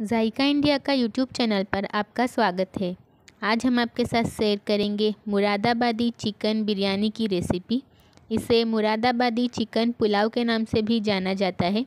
जायका India का YouTube channel पर आपका स्वागत है आज हम आपके साथ शेयर करेंगे मुरादाबादी चिकन बिरयानी की रेसिपी इसे मुरादाबादी चिकन पुलाव के नाम से भी जाना जाता है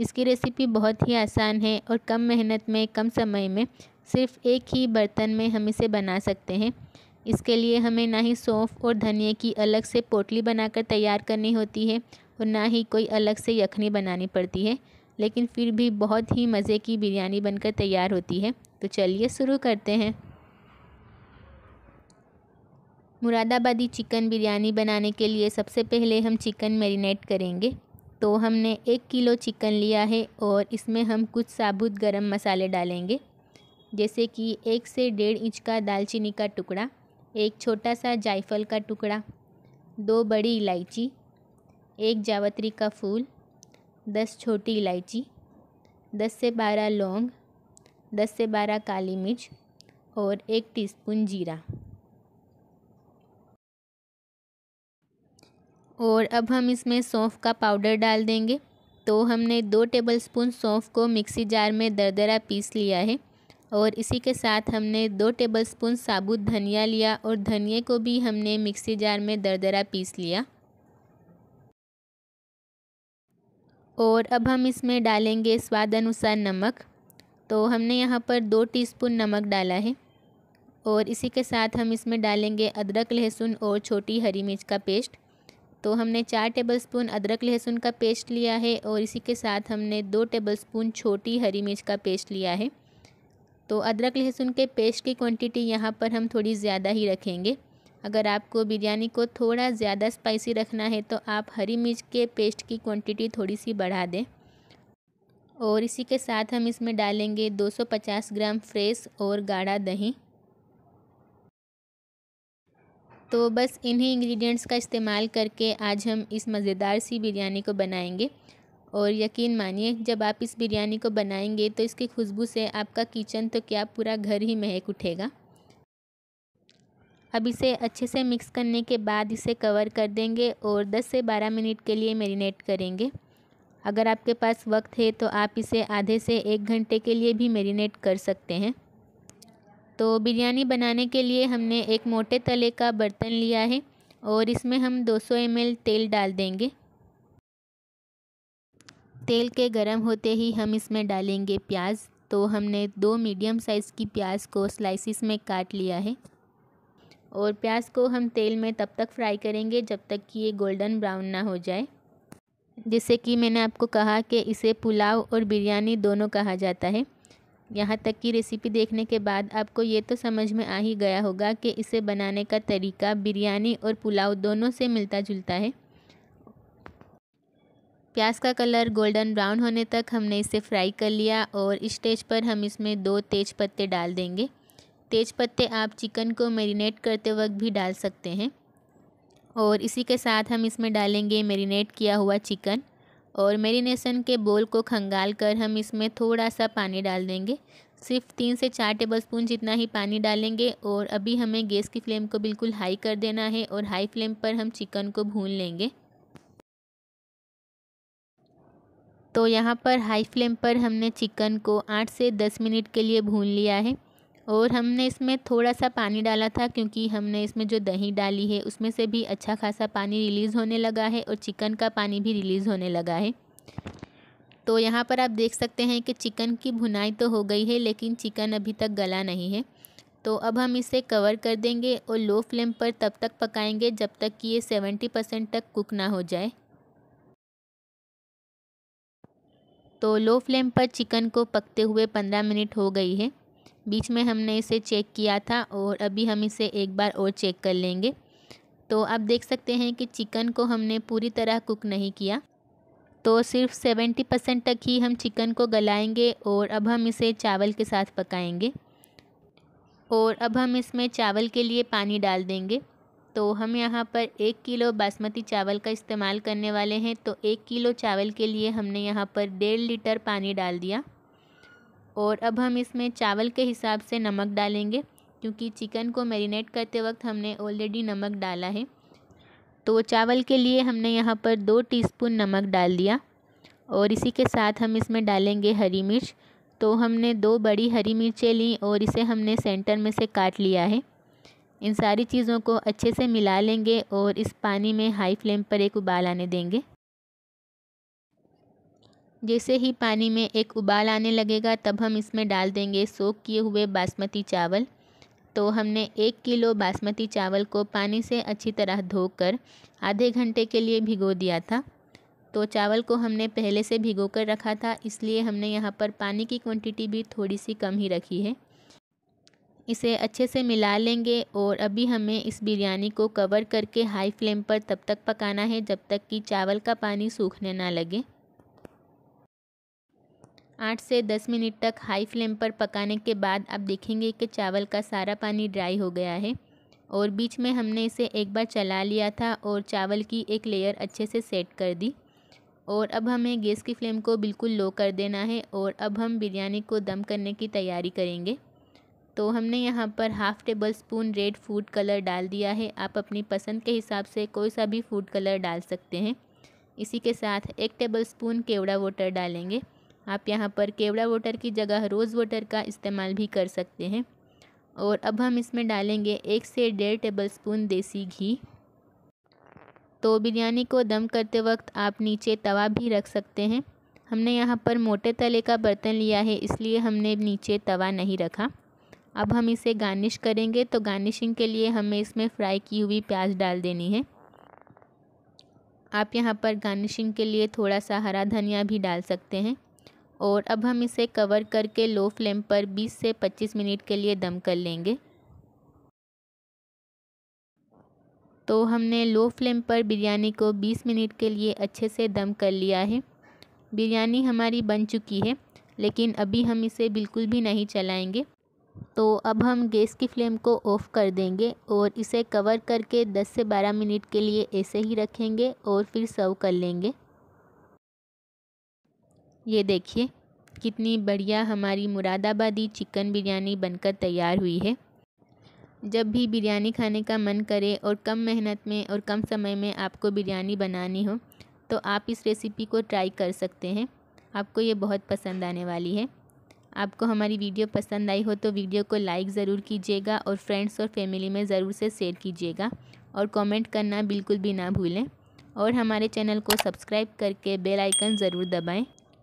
इसकी रेसिपी बहुत ही आसान है और कम मेहनत में कम समय में सिर्फ एक ही बर्तन में हम इसे बना सकते हैं इसके लिए हमें ना ही सौंफ और धनिया की अलग से पोटली बनाकर तैयार करनी होती है और ना ही कोई अलग से यखनी बनानी पड़ती है लेकिन फिर भी बहुत ही मज़े की बिरयानी बनकर तैयार होती है तो चलिए शुरू करते हैं मुरादाबादी चिकन बिरयानी बनाने के लिए सबसे पहले हम चिकन मैरिनेट करेंगे तो हमने एक किलो चिकन लिया है और इसमें हम कुछ साबुत गरम मसाले डालेंगे जैसे कि एक से डेढ़ इंच का दालचीनी का टुकड़ा एक छोटा सा जायफल का टुकड़ा दो बड़ी इलायची एक जावत्री का फूल दस छोटी इलायची दस से बारह लौंग दस से बारह काली मिर्च और एक टीस्पून जीरा और अब हम इसमें सौंफ का पाउडर डाल देंगे तो हमने दो टेबलस्पून सौंफ को मिक्सी जार में दरदरा पीस लिया है और इसी के साथ हमने दो टेबलस्पून साबुत धनिया लिया और धनिए को भी हमने मिक्सी जार में दरदरा पीस लिया और अब हम इसमें डालेंगे स्वाद अनुसार नमक तो हमने यहाँ पर दो टीस्पून नमक डाला है और इसी के साथ हम इसमें डालेंगे अदरक लहसुन और छोटी हरी मिर्च का पेस्ट तो हमने चार टेबलस्पून अदरक लहसुन का पेस्ट लिया है और इसी के साथ हमने दो टेबलस्पून छोटी हरी मिर्च का पेस्ट लिया है तो अदरक लहसुन के पेस्ट की क्वांटिटी यहाँ पर हम थोड़ी ज़्यादा ही रखेंगे अगर आपको बिरयानी को थोड़ा ज़्यादा स्पाइसी रखना है तो आप हरी मिर्च के पेस्ट की क्वांटिटी थोड़ी सी बढ़ा दें और इसी के साथ हम इसमें डालेंगे 250 ग्राम फ्रेश और गाढ़ा दही तो बस इन्हीं इंग्रेडिएंट्स का इस्तेमाल करके आज हम इस मज़ेदार सी बिरयानी को बनाएंगे और यकीन मानिए जब आप इस बिरयानी को बनाएंगे तो इसकी खुशबू से आपका किचन तो क्या पूरा घर ही महक उठेगा अब इसे अच्छे से मिक्स करने के बाद इसे कवर कर देंगे और 10 से 12 मिनट के लिए मेरीनेट करेंगे अगर आपके पास वक्त है तो आप इसे आधे से एक घंटे के लिए भी मेरीनेट कर सकते हैं तो बिरयानी बनाने के लिए हमने एक मोटे तले का बर्तन लिया है और इसमें हम 200 सौ तेल डाल देंगे तेल के गरम होते ही हम इसमें डालेंगे प्याज तो हमने दो मीडियम साइज़ की प्याज को स्लाइसिस में काट लिया है और प्याज को हम तेल में तब तक फ्राई करेंगे जब तक कि ये गोल्डन ब्राउन ना हो जाए जैसे कि मैंने आपको कहा कि इसे पुलाव और बिरयानी दोनों कहा जाता है यहाँ तक कि रेसिपी देखने के बाद आपको ये तो समझ में आ ही गया होगा कि इसे बनाने का तरीका बिरयानी और पुलाव दोनों से मिलता जुलता है प्याज का कलर गोल्डन ब्राउन होने तक हमने इसे फ्राई कर लिया और इस स्टेज पर हम इसमें दो तेज पत्ते डाल देंगे तेज पत्ते आप चिकन को मेरीनेट करते वक्त भी डाल सकते हैं और इसी के साथ हम इसमें डालेंगे मेरीनेट किया हुआ चिकन और मेरीनेसन के बोल को खंगाल कर हम इसमें थोड़ा सा पानी डाल देंगे सिर्फ तीन से चार टेबल स्पून जितना ही पानी डालेंगे और अभी हमें गैस की फ्लेम को बिल्कुल हाई कर देना है और हाई फ्लेम पर हम चिकन को भून लेंगे तो यहाँ पर हाई फ्लेम पर हमने चिकन को आठ से दस मिनट के लिए भून लिया है और हमने इसमें थोड़ा सा पानी डाला था क्योंकि हमने इसमें जो दही डाली है उसमें से भी अच्छा खासा पानी रिलीज़ होने लगा है और चिकन का पानी भी रिलीज़ होने लगा है तो यहाँ पर आप देख सकते हैं कि चिकन की भुनाई तो हो गई है लेकिन चिकन अभी तक गला नहीं है तो अब हम इसे कवर कर देंगे और लो फ्लेम पर तब तक पकाएंगे जब तक कि ये सेवेंटी परसेंट तक कुक ना हो जाए तो लो फ्लेम पर चिकन को पकते हुए पंद्रह मिनट हो गई है बीच में हमने इसे चेक किया था और अभी हम इसे एक बार और चेक कर लेंगे तो आप देख सकते हैं कि चिकन को हमने पूरी तरह कुक नहीं किया तो सिर्फ सेवेंटी परसेंट तक ही हम चिकन को गलाएंगे और अब हम इसे चावल के साथ पकाएंगे और अब हम इसमें चावल के लिए पानी डाल देंगे तो हम यहाँ पर एक किलो बासमती चावल का इस्तेमाल करने वाले हैं तो एक किलो चावल के लिए हमने यहाँ पर डेढ़ लीटर पानी डाल दिया और अब हम इसमें चावल के हिसाब से नमक डालेंगे क्योंकि चिकन को मैरिनेट करते वक्त हमने ऑलरेडी नमक डाला है तो चावल के लिए हमने यहाँ पर दो टीस्पून नमक डाल दिया और इसी के साथ हम इसमें डालेंगे हरी मिर्च तो हमने दो बड़ी हरी मिर्चें ली और इसे हमने सेंटर में से काट लिया है इन सारी चीज़ों को अच्छे से मिला लेंगे और इस पानी में हाई फ्लेम पर एक उबाल आने देंगे जैसे ही पानी में एक उबाल आने लगेगा तब हम इसमें डाल देंगे सोख किए हुए बासमती चावल तो हमने एक किलो बासमती चावल को पानी से अच्छी तरह धोकर आधे घंटे के लिए भिगो दिया था तो चावल को हमने पहले से भिगो कर रखा था इसलिए हमने यहाँ पर पानी की क्वांटिटी भी थोड़ी सी कम ही रखी है इसे अच्छे से मिला लेंगे और अभी हमें इस बिरयानी को कवर करके हाई फ्लेम पर तब तक पकाना है जब तक कि चावल का पानी सूखने ना लगे आठ से दस मिनट तक हाई फ्लेम पर पकाने के बाद आप देखेंगे कि चावल का सारा पानी ड्राई हो गया है और बीच में हमने इसे एक बार चला लिया था और चावल की एक लेयर अच्छे से सेट कर दी और अब हमें गैस की फ्लेम को बिल्कुल लो कर देना है और अब हम बिरयानी को दम करने की तैयारी करेंगे तो हमने यहाँ पर half tablespoon red food colour डाल दिया है आप अपनी पसंद के हिसाब से कोई सा भी फूड कलर डाल सकते हैं इसी के साथ एक टेबल स्पून केवड़ा वाटर डालेंगे आप यहाँ पर केवड़ा वाटर की जगह रोज़ वाटर का इस्तेमाल भी कर सकते हैं और अब हम इसमें डालेंगे एक से डेढ़ टेबल स्पून देसी घी तो बिरयानी को दम करते वक्त आप नीचे तवा भी रख सकते हैं हमने यहाँ पर मोटे तले का बर्तन लिया है इसलिए हमने नीचे तवा नहीं रखा अब हम इसे गार्निश करेंगे तो गार्निशिंग के लिए हमें इसमें फ्राई की हुई प्याज डाल देनी है आप यहाँ पर गार्निशिंग के लिए थोड़ा सा हरा धनिया भी डाल सकते हैं और अब हम इसे कवर करके लो फ्लेम पर 20 से 25 मिनट के लिए दम कर लेंगे तो हमने लो फ्लेम पर बिरयानी को 20 मिनट के लिए अच्छे से दम कर लिया है बिरयानी हमारी बन चुकी है लेकिन अभी हम इसे बिल्कुल भी नहीं चलाएंगे तो अब हम गैस की फ्लेम को ऑफ़ कर देंगे और इसे कवर करके 10 से 12 मिनट के लिए ऐसे ही रखेंगे और फिर सर्व कर लेंगे ये देखिए कितनी बढ़िया हमारी मुरादाबादी चिकन बिरयानी बनकर तैयार हुई है जब भी बिरयानी खाने का मन करे और कम मेहनत में और कम समय में आपको बिरयानी बनानी हो तो आप इस रेसिपी को ट्राई कर सकते हैं आपको ये बहुत पसंद आने वाली है आपको हमारी वीडियो पसंद आई हो तो वीडियो को लाइक ज़रूर कीजिएगा और फ्रेंड्स और फैमिली में ज़रूर से शेयर कीजिएगा और कमेंट करना बिल्कुल भी ना भूलें और हमारे चैनल को सब्सक्राइब करके बेल आइकन ज़रूर दबाएं